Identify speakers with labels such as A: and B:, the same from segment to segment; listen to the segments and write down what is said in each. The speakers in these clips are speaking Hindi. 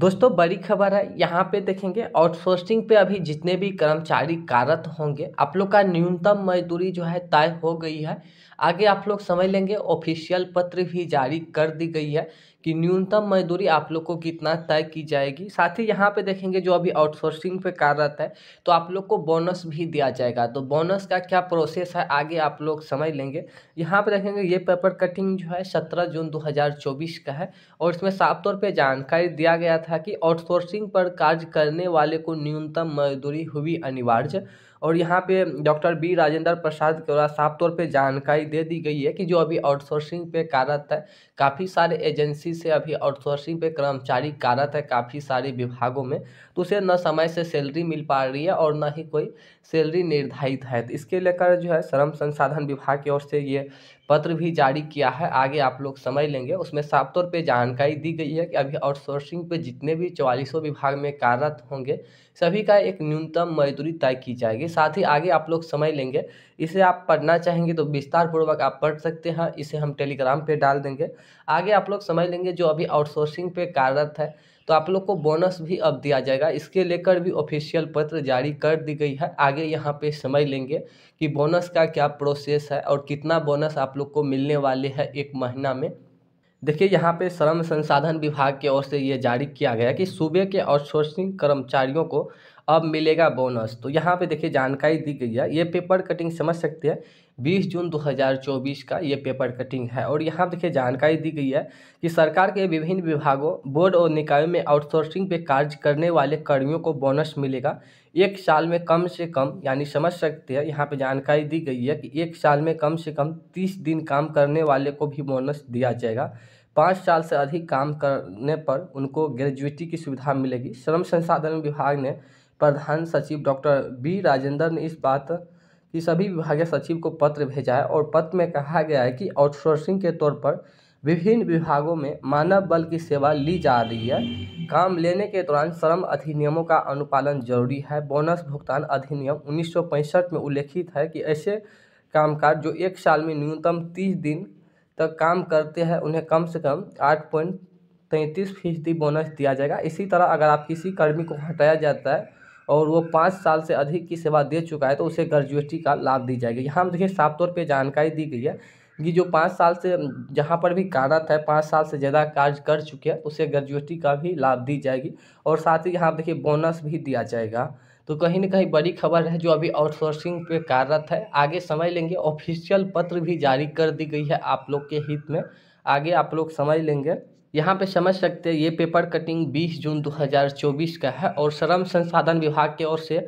A: दोस्तों बड़ी खबर है यहाँ पे देखेंगे आउटसोर्सिंग पे अभी जितने भी कर्मचारी कार्यरत होंगे आप लोग का न्यूनतम मजदूरी जो है तय हो गई है आगे आप लोग समझ लेंगे ऑफिशियल पत्र भी जारी कर दी गई है कि न्यूनतम मजदूरी आप लोग को कितना तय की जाएगी साथ ही यहाँ पे देखेंगे जो अभी आउटसोर्सिंग पे कार्यरत है तो आप लोग को बोनस भी दिया जाएगा तो बोनस का क्या प्रोसेस है आगे आप लोग समझ लेंगे यहाँ पे देखेंगे ये पेपर कटिंग जो है सत्रह जून चौबीस का है और इसमें साफ तौर पर जानकारी दिया गया था कि आउटसोर्सिंग पर कार्य करने वाले को न्यूनतम मजदूरी हुई अनिवार्य और यहाँ पे डॉक्टर बी राजेंद्र प्रसाद के द्वारा साफ तौर पे जानकारी दे दी गई है कि जो अभी आउटसोर्सिंग पे कार्यरत है काफ़ी सारे एजेंसी से अभी आउटसोर्सिंग पे कर्मचारी कार्यरत है काफ़ी सारे विभागों में तो उसे न समय से सैलरी मिल पा रही है और न ही कोई सैलरी निर्धारित है तो इसके लेकर जो है श्रम संसाधन विभाग की ओर से ये पत्र भी जारी किया है आगे आप लोग समझ लेंगे उसमें साफ तौर पर जानकारी दी गई है कि अभी आउटसोर्सिंग पे जितने भी चौवालीसों विभाग में कार्यरत होंगे सभी का एक न्यूनतम मजदूरी तय की जाएगी साथ ही आगे आप लोग समय लेंगे इसे आप पढ़ना चाहेंगे तो विस्तार पूर्वक आप पढ़ सकते हैं इसे हम टेलीग्राम पे डाल देंगे आगे आप लोग समय लेंगे जो अभी आउटसोर्सिंग पे कार्यरत है तो आप लोग को बोनस भी अब दिया जाएगा इसके लेकर भी ऑफिशियल पत्र जारी कर दी गई है आगे यहाँ पे समय लेंगे कि बोनस का क्या प्रोसेस है और कितना बोनस आप लोग को मिलने वाले है एक महीना में देखिए यहाँ पे श्रम संसाधन विभाग की ओर से ये जारी किया गया कि सूबे के आउटसोर्सिंग कर्मचारियों को अब मिलेगा बोनस तो यहाँ पे देखिए जानकारी दी गई है ये पेपर कटिंग समझ सकते हैं 20 जून 2024 का ये पेपर कटिंग है और यहाँ देखिए जानकारी दी गई है कि सरकार के विभिन्न विभागों बोर्ड और निकायों में आउटसोर्सिंग पे कार्य करने वाले कर्मियों को बोनस मिलेगा एक साल में कम से कम यानी समझ सकते हैं यहाँ पे जानकारी दी गई है कि एक साल में कम से कम तीस दिन काम करने वाले को भी बोनस दिया जाएगा पाँच साल से अधिक काम करने पर उनको ग्रेजुएटी की सुविधा मिलेगी श्रम संसाधन विभाग ने प्रधान सचिव डॉक्टर बी राजेंद्र ने इस बात कि सभी विभागीय सचिव को पत्र भेजा है और पत्र में कहा गया है कि आउटसोर्सिंग के तौर पर विभिन्न विभागों में मानव बल की सेवा ली जा रही है काम लेने के दौरान श्रम अधिनियमों का अनुपालन जरूरी है बोनस भुगतान अधिनियम उन्नीस में उल्लेखित है कि ऐसे कामकाज जो एक साल में न्यूनतम तीस दिन तक काम करते हैं उन्हें कम से कम आठ पॉइंट तैंतीस फीसदी बोनस दिया जाएगा इसी तरह अगर आप किसी कर्मी को हटाया जाता है और वो पाँच साल से अधिक की सेवा दे चुका है तो उसे ग्रेजुएटी का लाभ दी जाएगी यहाँ देखिए साफ तौर पर जानकारी दी गई है कि जो पाँच साल से जहाँ पर भी कार्यरत है पाँच साल से ज़्यादा कार्य कर चुके हैं उसे ग्रेजुएटी का भी लाभ दी जाएगी और साथ ही यहाँ देखिए बोनस भी दिया जाएगा तो कहीं ना कहीं बड़ी खबर है जो अभी आउटसोर्सिंग पे कार्यरत है आगे समय लेंगे ऑफिशियल पत्र भी जारी कर दी गई है आप लोग के हित में आगे आप लोग समझ लेंगे यहाँ पे समझ सकते हैं ये पेपर कटिंग 20 जून 2024 का है और श्रम संसाधन विभाग की ओर से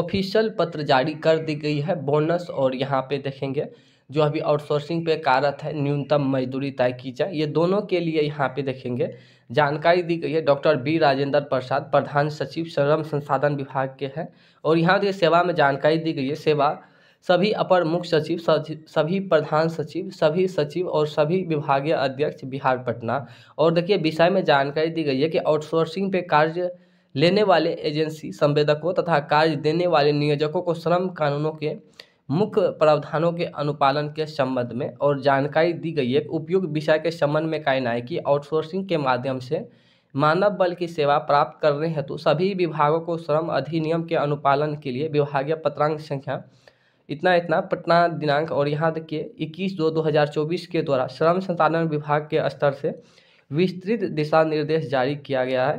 A: ऑफिशियल पत्र जारी कर दी गई है बोनस और यहाँ पे देखेंगे जो अभी आउटसोर्सिंग पे कार्यरत है न्यूनतम मजदूरी तय की जाए ये दोनों के लिए यहाँ पे देखेंगे जानकारी दी गई है डॉक्टर बी राजेंद्र प्रसाद प्रधान सचिव श्रम संसाधन विभाग के हैं और यहाँ जो सेवा में जानकारी दी गई है सेवा सभी अपर मुख्य सचिव सभी प्रधान सचिव सभी सचिव और सभी विभागीय अध्यक्ष बिहार पटना और देखिए विषय में जानकारी दी गई है कि आउटसोर्सिंग पे कार्य लेने वाले एजेंसी संवेदकों तथा कार्य देने वाले नियोजकों को श्रम कानूनों के मुख्य प्रावधानों के अनुपालन के संबंध में और जानकारी दी गई है उपयुक्त विषय के संबंध में कहना है कि आउटसोर्सिंग के माध्यम से मानव बल की सेवा प्राप्त करने हेतु सभी विभागों को श्रम अधिनियम के अनुपालन के लिए विभागीय पत्रांक संख्या इतना इतना पटना दिनांक और यहाँ तक के इक्कीस दो दो हज़ार चौबीस के द्वारा श्रम संसाधन विभाग के स्तर से विस्तृत दिशा निर्देश जारी किया गया है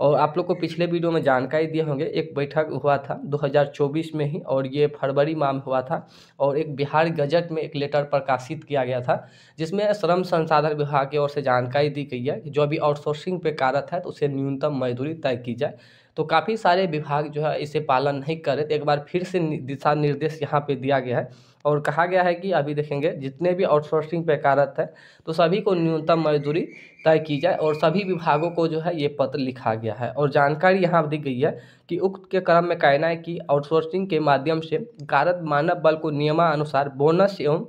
A: और आप लोग को पिछले वीडियो में जानकारी दिए होंगे एक बैठक हुआ था 2024 में ही और ये फरवरी माह में हुआ था और एक बिहार गजट में एक लेटर प्रकाशित किया गया था जिसमें श्रम संसाधन विभाग की ओर से जानकारी दी गई है कि जो अभी आउटसोर्सिंग पे कार्यरत है तो उसे न्यूनतम मजदूरी तय की जाए तो काफ़ी सारे विभाग जो है इसे पालन नहीं करे तो एक बार फिर से दिशा निर्देश यहाँ पर दिया गया है और कहा गया है कि अभी देखेंगे जितने भी आउटसोर्सिंग पे कार्यरत है तो सभी को न्यूनतम मजदूरी तय की जाए और सभी विभागों को जो है ये पत्र लिखा गया है और जानकारी यहाँ दी गई है कि उक्त के क्रम में कहना है कि आउटसोर्सिंग के माध्यम से कार्यरत मानव बल को नियमानुसार बोनस एवं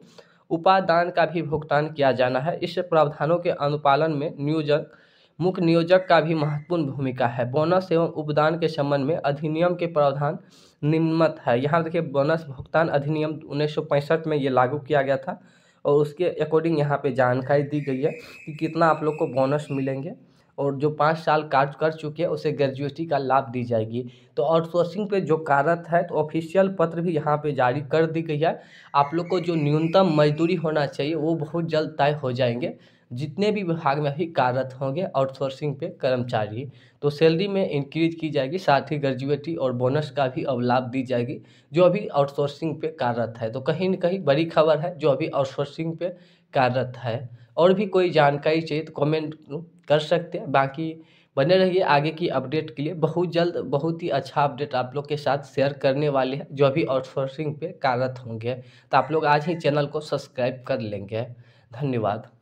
A: उपादान का भी भुगतान किया जाना है इस प्रावधानों के अनुपालन में नियोजक मुख्य नियोजक का भी महत्वपूर्ण भूमिका है बोनस एवं उपदान के संबंध में अधिनियम के प्रावधान निम्नत है यहाँ देखिए बोनस भुगतान अधिनियम उन्नीस में ये लागू किया गया था और उसके अकॉर्डिंग यहाँ पे जानकारी दी गई है कि कितना आप लोग को बोनस मिलेंगे और जो पाँच साल कार्य कर चुके हैं उसे ग्रेजुएटी का लाभ दी जाएगी तो आउटसोर्सिंग पे जो कार्यरत है तो ऑफिशियल पत्र भी यहाँ पे जारी कर दी गई है आप लोग को जो न्यूनतम मजदूरी होना चाहिए वो बहुत जल्द तय हो जाएंगे जितने भी विभाग में अभी कार्यरत होंगे आउटसोर्सिंग पे कर्मचारी तो सैलरी में इंक्रीज की जाएगी साथ ही ग्रेजुएटी और बोनस का भी अब लाभ दी जाएगी जो अभी आउटसोर्सिंग पे कार्यरत है तो कहीं ना कहीं बड़ी खबर है जो अभी आउटसोर्सिंग पे कार्यरत है और भी कोई जानकारी चाहिए तो कमेंट कर सकते हैं बाकी बने रहिए आगे की अपडेट के लिए बहुत जल्द बहुत ही अच्छा अपडेट आप लोग के साथ शेयर करने वाले हैं जो अभी आउटसोर्सिंग पे कार्यरत होंगे तो आप लोग आज ही चैनल को सब्सक्राइब कर लेंगे धन्यवाद